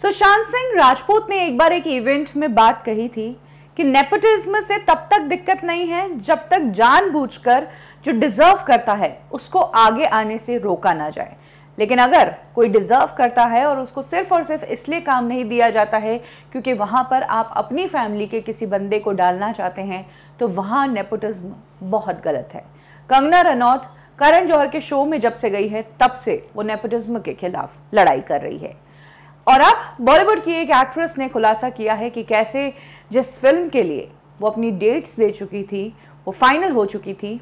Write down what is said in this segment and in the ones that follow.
सुशांत सिंह राजपूत ने एक बार एक इवेंट में बात कही थी कि नेपोटिज्म से तब तक दिक्कत नहीं है जब तक जानबूझकर जो डिजर्व करता है उसको आगे आने से रोका ना जाए लेकिन अगर कोई डिजर्व करता है और उसको सिर्फ और सिर्फ इसलिए काम नहीं दिया जाता है क्योंकि वहां पर आप अपनी फैमिली के किसी बंदे को डालना चाहते हैं तो वहां नेपोटिज्म बहुत गलत है कंगना रनौत करण जौहर के शो में जब से गई है तब से वो नेपोटिज्म के खिलाफ लड़ाई कर रही है और अब बॉलीवुड की एक एक्ट्रेस ने खुलासा किया है कि कैसे जिस फिल्म के लिए वो अपनी डेट्स दे चुकी थी वो फाइनल हो चुकी थी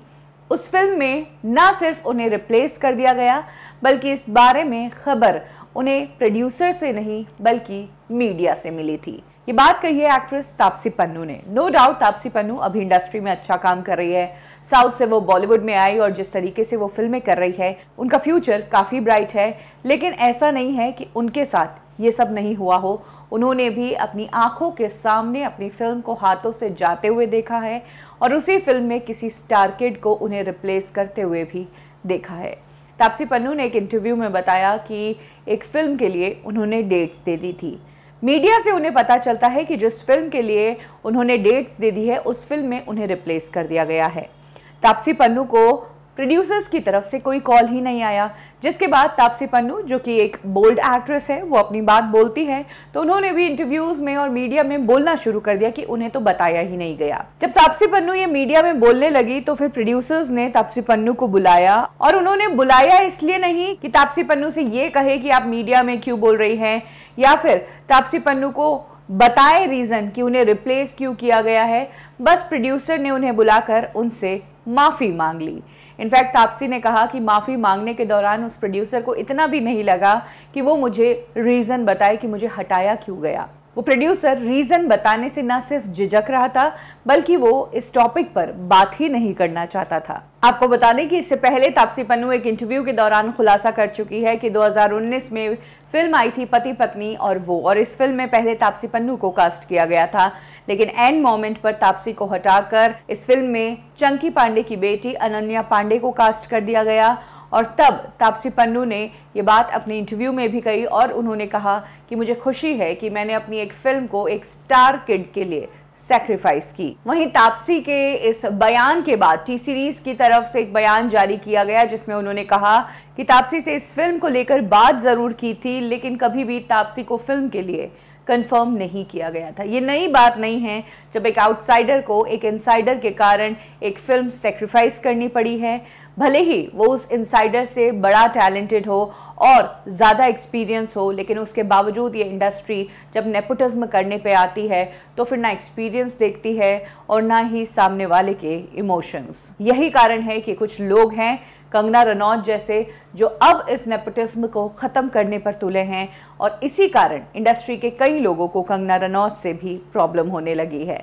उस फिल्म में ना सिर्फ उन्हें रिप्लेस कर दिया गया बल्कि इस बारे में खबर उन्हें प्रोड्यूसर से नहीं बल्कि मीडिया से मिली थी ये बात कही है एक्ट्रेस तापसी पन्नू ने नो डाउट तापसी पन्नू अभी इंडस्ट्री में अच्छा काम कर रही है साउथ से वो बॉलीवुड में आई और जिस तरीके से वो फिल्में कर रही है उनका फ्यूचर काफ़ी ब्राइट है लेकिन ऐसा नहीं है कि उनके साथ ये सब नहीं हुआ हो उन्होंने भी अपनी आंखों के सामने अपनी फिल्म को हाथों से जाते हुए देखा है और उसी फिल्म में किसी स्टार को उन्हें रिप्लेस करते हुए भी देखा है तापसी पन्नू ने एक इंटरव्यू में बताया कि एक फ़िल्म के लिए उन्होंने डेट्स दे दी थी मीडिया से उन्हें पता चलता है कि जिस फिल्म के लिए उन्होंने डेट्स दे दी है उस फिल्म में उन्हें रिप्लेस कर दिया गया है तापसी पन्नू को प्रोड्यूसर्स की तरफ से कोई कॉल ही नहीं आया जिसके बाद तापसी पन्नू जो कि एक बोल्ड एक्ट्रेस है वो अपनी बात बोलती है तो उन्होंने भी इंटरव्यूज में और मीडिया में बोलना शुरू कर दिया कि उन्हें तो बताया ही नहीं गया जब तापसी पन्नू ये मीडिया में बोलने लगी तो फिर प्रोड्यूसर्स ने तापसी पन्नू को बुलाया और उन्होंने बुलाया इसलिए नहीं कि तापसी पन्नू से ये कहे कि आप मीडिया में क्यों बोल रही हैं या फिर तापसी पन्नू को बताए रीज़न कि उन्हें रिप्लेस क्यों किया गया है बस प्रोड्यूसर ने उन्हें बुलाकर उनसे माफ़ी मांग ली इनफैक्ट तापसी ने कहा कि माफ़ी मांगने के दौरान उस प्रोड्यूसर को इतना भी नहीं लगा कि वो मुझे रीज़न बताए कि मुझे हटाया क्यों गया वो प्रोड्यूसर रीज़न बताने से ना सिर्फ झिझक रहा था बल्कि वो इस टॉपिक पर बात ही नहीं करना चाहता था आपको बता दें कि इससे पहले तापसी पन्नू एक इंटरव्यू के दौरान खुलासा कर चुकी है कि 2019 में फिल्म आई थी पति पत्नी और वो और इस फिल्म में पहले तापसी पन्नू को कास्ट किया गया था लेकिन एंड मोमेंट पर तापसी को हटाकर इस फिल्म में चंकी पांडे की बेटी अनन्या पांडे को कास्ट कर दिया गया और तब तापसी पन्नू ने ये बात अपने इंटरव्यू में भी कही और उन्होंने कहा कि मुझे खुशी है कि मैंने अपनी एक फिल्म को एक स्टार किड के लिए सेक्रीफाइस की वहीं तापसी के इस बयान के बाद टी सीरीज की तरफ से एक बयान जारी किया गया जिसमें उन्होंने कहा कि तापसी से इस फिल्म को लेकर बात ज़रूर की थी लेकिन कभी भी तापसी को फिल्म के लिए कंफर्म नहीं किया गया था ये नई बात नहीं है जब एक आउटसाइडर को एक इनसाइडर के कारण एक फिल्म सेक्रीफाइस करनी पड़ी है भले ही वो उस इनसाइडर से बड़ा टैलेंटेड हो और ज़्यादा एक्सपीरियंस हो लेकिन उसके बावजूद ये इंडस्ट्री जब नेपोटिज्म करने पे आती है तो फिर ना एक्सपीरियंस देखती है और ना ही सामने वाले के इमोशंस यही कारण है कि कुछ लोग हैं कंगना रनौत जैसे जो अब इस नेपोटिज्म को ख़त्म करने पर तुले हैं और इसी कारण इंडस्ट्री के कई लोगों को कंगना रनौत से भी प्रॉब्लम होने लगी है